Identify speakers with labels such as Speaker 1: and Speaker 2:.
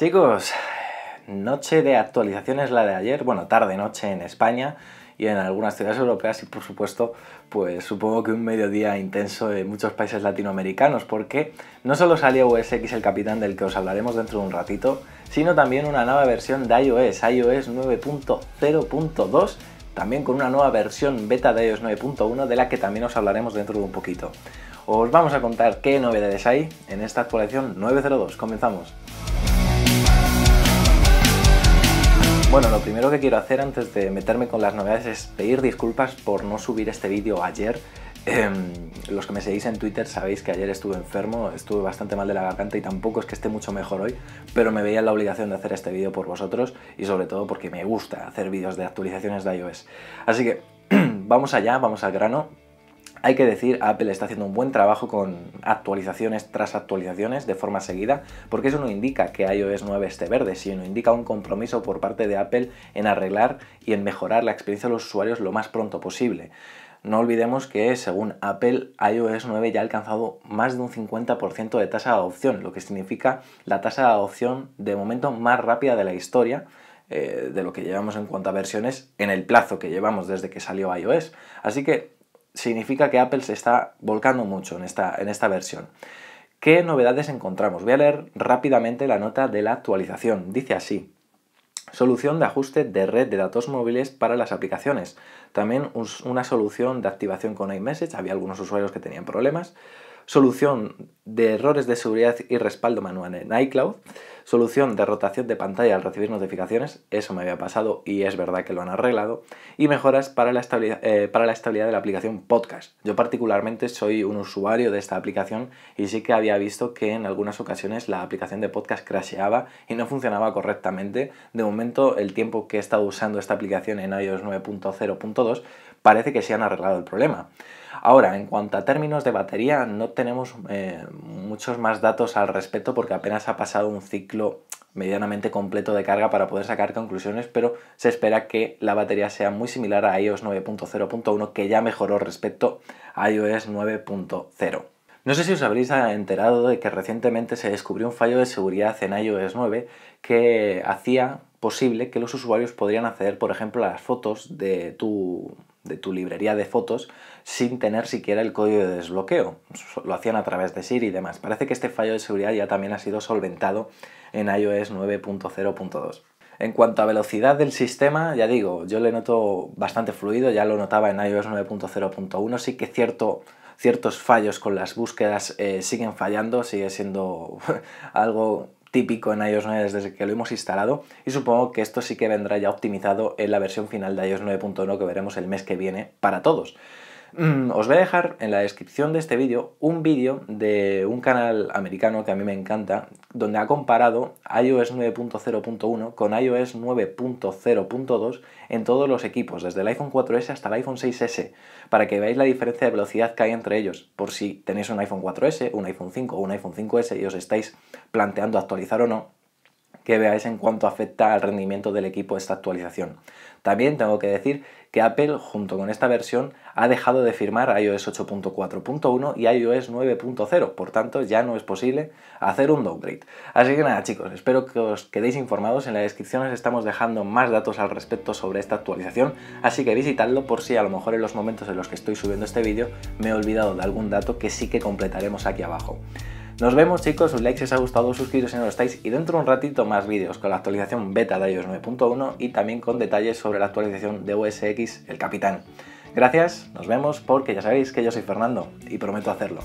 Speaker 1: Chicos, noche de actualizaciones la de ayer, bueno, tarde-noche en España y en algunas ciudades europeas y por supuesto, pues supongo que un mediodía intenso en muchos países latinoamericanos, porque no solo salió OS el capitán del que os hablaremos dentro de un ratito, sino también una nueva versión de iOS, iOS 9.0.2, también con una nueva versión beta de iOS 9.1 de la que también os hablaremos dentro de un poquito. Os vamos a contar qué novedades hay en esta actualización 9.02. Comenzamos. Bueno, lo primero que quiero hacer antes de meterme con las novedades es pedir disculpas por no subir este vídeo ayer. Em, los que me seguís en Twitter sabéis que ayer estuve enfermo, estuve bastante mal de la garganta y tampoco es que esté mucho mejor hoy, pero me veía la obligación de hacer este vídeo por vosotros y sobre todo porque me gusta hacer vídeos de actualizaciones de iOS. Así que vamos allá, vamos al grano. Hay que decir, Apple está haciendo un buen trabajo con actualizaciones tras actualizaciones de forma seguida, porque eso no indica que iOS 9 esté verde, sino indica un compromiso por parte de Apple en arreglar y en mejorar la experiencia de los usuarios lo más pronto posible. No olvidemos que, según Apple, iOS 9 ya ha alcanzado más de un 50% de tasa de adopción, lo que significa la tasa de adopción de momento más rápida de la historia, eh, de lo que llevamos en cuanto a versiones en el plazo que llevamos desde que salió iOS. Así que significa que Apple se está volcando mucho en esta, en esta versión. ¿Qué novedades encontramos? Voy a leer rápidamente la nota de la actualización. Dice así. Solución de ajuste de red de datos móviles para las aplicaciones. También una solución de activación con iMessage. Había algunos usuarios que tenían problemas. Solución de errores de seguridad y respaldo manual en iCloud solución de rotación de pantalla al recibir notificaciones, eso me había pasado y es verdad que lo han arreglado, y mejoras eh, para la, estabilidad, de la aplicación podcast. Yo particularmente soy un usuario de esta aplicación y sí que había visto que en algunas ocasiones la aplicación de podcast crasheaba y no funcionaba correctamente. De momento, el tiempo que he estado usando esta aplicación en iOS 9.0.2 parece que se han arreglado el problema. Ahora, en cuanto a términos de batería, no tenemos eh, muchos más datos al respecto porque apenas ha pasado un ciclo medianamente completo de carga para poder sacar conclusiones, pero se espera que la batería sea muy similar a iOS 9.0.1 que ya mejoró respecto a iOS 9.0. No sé si os habréis enterado de que recientemente se descubrió un fallo de seguridad en iOS 9 que hacía posible que los usuarios podrían acceder, por ejemplo, a las fotos de tu, de tu librería de fotos sin tener siquiera el código de desbloqueo. Lo hacían a través de Siri y demás. Parece que este fallo de seguridad ya también ha sido solventado en iOS 9.0.2. En cuanto a velocidad del sistema, ya digo, yo le noto bastante fluido, ya lo notaba en iOS 9.0.1, sí que cierto ciertos fallos con las búsquedas eh, siguen fallando, sigue siendo algo típico en iOS 9 desde que lo hemos instalado y supongo que esto sí que vendrá ya optimizado en la versión final de iOS 9.1 que veremos el mes que viene para todos. Mm, os voy a dejar en la descripción de este vídeo un vídeo de un canal americano que a mí me encanta, donde ha comparado iOS 9.0.1 con iOS 9.0.2 en todos los equipos, desde el iPhone 4S hasta el iPhone 6S, para que veáis la diferencia de velocidad que hay entre ellos, por si tenéis un iPhone 4S, un iPhone 5 o un iPhone 5S y os estáis planteando actualizar o no, que veáis en cuanto afecta al rendimiento del equipo esta actualización. También tengo que decir que Apple, junto con esta versión, ha dejado de firmar iOS 8.4.1 y iOS 9.0, por tanto ya no es posible hacer un downgrade. Así que nada chicos, espero que os quedéis informados, en la descripción os estamos dejando más datos al respecto sobre esta actualización, así que visitadlo por si a lo mejor en los momentos en los que estoy subiendo este vídeo me he olvidado de algún dato que sí que completaremos aquí abajo. Nos vemos chicos, un like si os ha gustado, suscribiros si no lo estáis y dentro de un ratito más vídeos con la actualización beta de iOS 9.1 y también con detalles sobre la actualización de OS el capitán. Gracias, nos vemos porque ya sabéis que yo soy Fernando y prometo hacerlo.